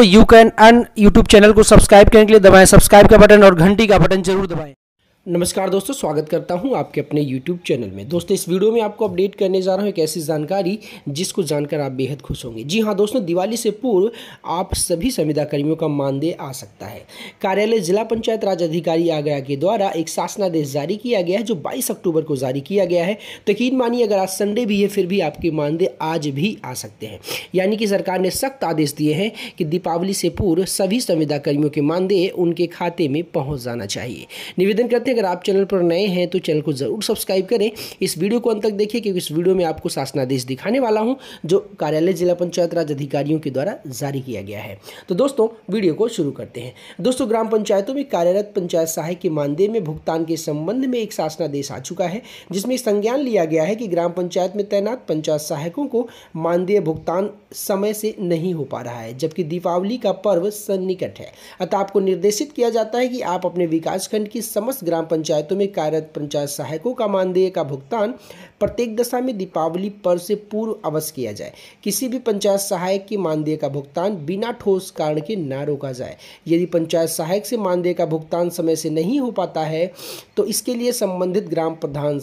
दोस्तों you can earn YouTube channel को subscribe करने के लिए दबाएं सब्सक्राइब का बटन और घंटी का बटन जरूर दबाएं नमस्कार दोस्तों स्वागत करता हूं आपके अपने YouTube चैनल में दोस्तों इस वीडियो में आपको अपडेट करने जा रहा हूं एक ऐसी जानकारी जिसको जानकर आप बेहद खुश होंगे जी हां दोस्तों दिवाली से पूर्व आप सभी संविदा कर्मियों का मानदेय आ सकता है कार्यालय जिला पंचायत राज अधिकारी आगरा के द्वारा एक शासनादेश जारी किया गया है जो बाईस अक्टूबर को जारी किया गया है तो यकीन मानिए अगर आज संडे भी है फिर भी आपके मानदेय आज भी आ सकते हैं यानी कि सरकार ने सख्त आदेश दिए हैं कि दीपावली से पूर्व सभी संविदा कर्मियों के मानदेय उनके खाते में पहुँच जाना चाहिए निवेदन करते साथ ही अगर आप चैनल पर नए हैं तो चैनल को ज़रूर सब्सक्राइब करें इस वीडियो को अंत तक देखिए क्योंकि इस वीडियो में आपको शासनादेश दिखाने वाला हूं जो कार्यालय जिला पंचायत राज अधिकारियों के द्वारा जारी किया गया है तो दोस्तों वीडियो को शुरू करते हैं दोस्तों ग्राम पंचायतों में कार्यरत पंचायत सहायक के मानदेय में भुगतान के संबंध में एक शासनादेश आ चुका है जिसमें संज्ञान लिया गया है कि ग्राम पंचायत में तैनात पंचायत सहायकों को मानदेय भुगतान समय से नहीं हो पा रहा है जबकि दीपावली का पर्व सन्निकट है अतः आपको निर्देशित किया जाता है कि आप अपने विकासखंड की समस्त ग्राम ग्राम पंचायतों में कार्यरत पंचायत सहायकों का मानदेय का भुगतान प्रत्येक दशा में दीपावली पर्व से पूर्व अवश्य किया जाए किसी भी पंचायत सहायक के मानदेय का भुगतान बिना ठोस कारण के ना रोका जाए यदि पंचायत सहायक से मानदेय का भुगतान समय से नहीं हो पाता है तो इसके लिए संबंधित ग्राम प्रधान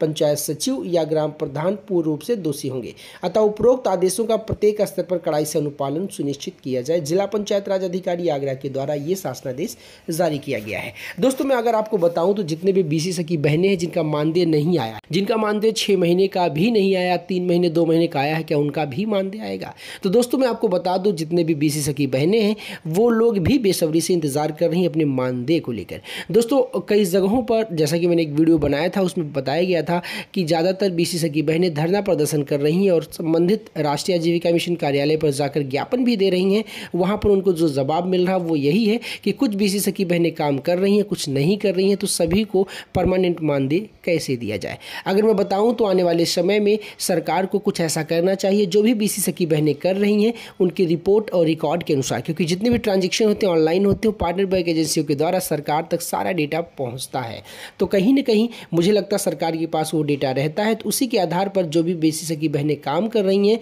पंचायत सचिव या ग्राम प्रधान पूर्ण रूप से दोषी होंगे अतः उपरोक्त आदेशों का प्रत्येक स्तर पर कड़ाई से अनुपालन सुनिश्चित किया जाए जिला पंचायत राज अधिकारी आगरा के द्वारा ये शासनादेश जारी किया गया है दोस्तों मैं अगर आपको बताऊं तो जितने भी बीसी सखी बहनें हैं जिनका मानदेय नहीं आया जिनका मानदेय छह महीने का भी नहीं आया तीन महीने दो महीने का आया है क्या उनका भी मानदेय आएगा तो दोस्तों मैं आपको बता दूँ जितने भी बीसी सखी बहनें हैं वो लोग भी बेसब्री से इंतजार कर रही हैं अपने मानदेय को लेकर दोस्तों कई जगहों पर जैसा कि मैंने एक वीडियो बनाया था उसमें बताया गया था था कि ज़्यादातर बी सगी बहनें धरना प्रदर्शन कर रही हैं और संबंधित राष्ट्रीय आजीविका मिशन कार्यालय पर जाकर ज्ञापन भी दे रही हैं वहाँ पर उनको जो जवाब मिल रहा वो यही है कि कुछ बी सगी बहनें काम कर रही हैं कुछ नहीं कर रही हैं तो सभी को परमानेंट मानदेय कैसे दिया जाए अगर मैं बताऊँ तो आने वाले समय में सरकार को कुछ ऐसा करना चाहिए जो भी बी सकी बहनें कर रही हैं उनकी रिपोर्ट और रिकॉर्ड के अनुसार क्योंकि जितने भी ट्रांजेक्शन होते हैं ऑनलाइन होते हैं पार्टनर बैंक एजेंसियों के द्वारा सरकार तक सारा डेटा पहुँचता है तो कहीं ना कहीं मुझे लगता है सरकार के पास पास वो डेटा रहता है तो उसी के आधार पर जो भी बेसी सकी बहनें काम कर रही हैं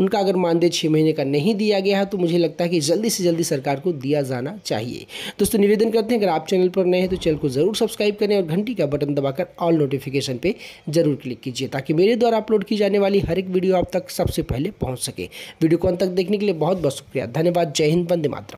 उनका अगर मानदेय छः महीने का नहीं दिया गया है तो मुझे लगता है कि जल्दी से जल्दी सरकार को दिया जाना चाहिए दोस्तों निवेदन करते हैं अगर आप चैनल पर नए हैं तो चैनल को ज़रूर सब्सक्राइब करें और घंटी का बटन दबाकर ऑल नोटिफिकेशन पे ज़रूर क्लिक कीजिए ताकि मेरे द्वारा अपलोड की जाने वाली हर एक वीडियो आप तक सबसे पहले पहुँच सके वीडियो को अंत तक देखने के लिए बहुत बहुत शुक्रिया धन्यवाद जय हिंद बंदे मातरम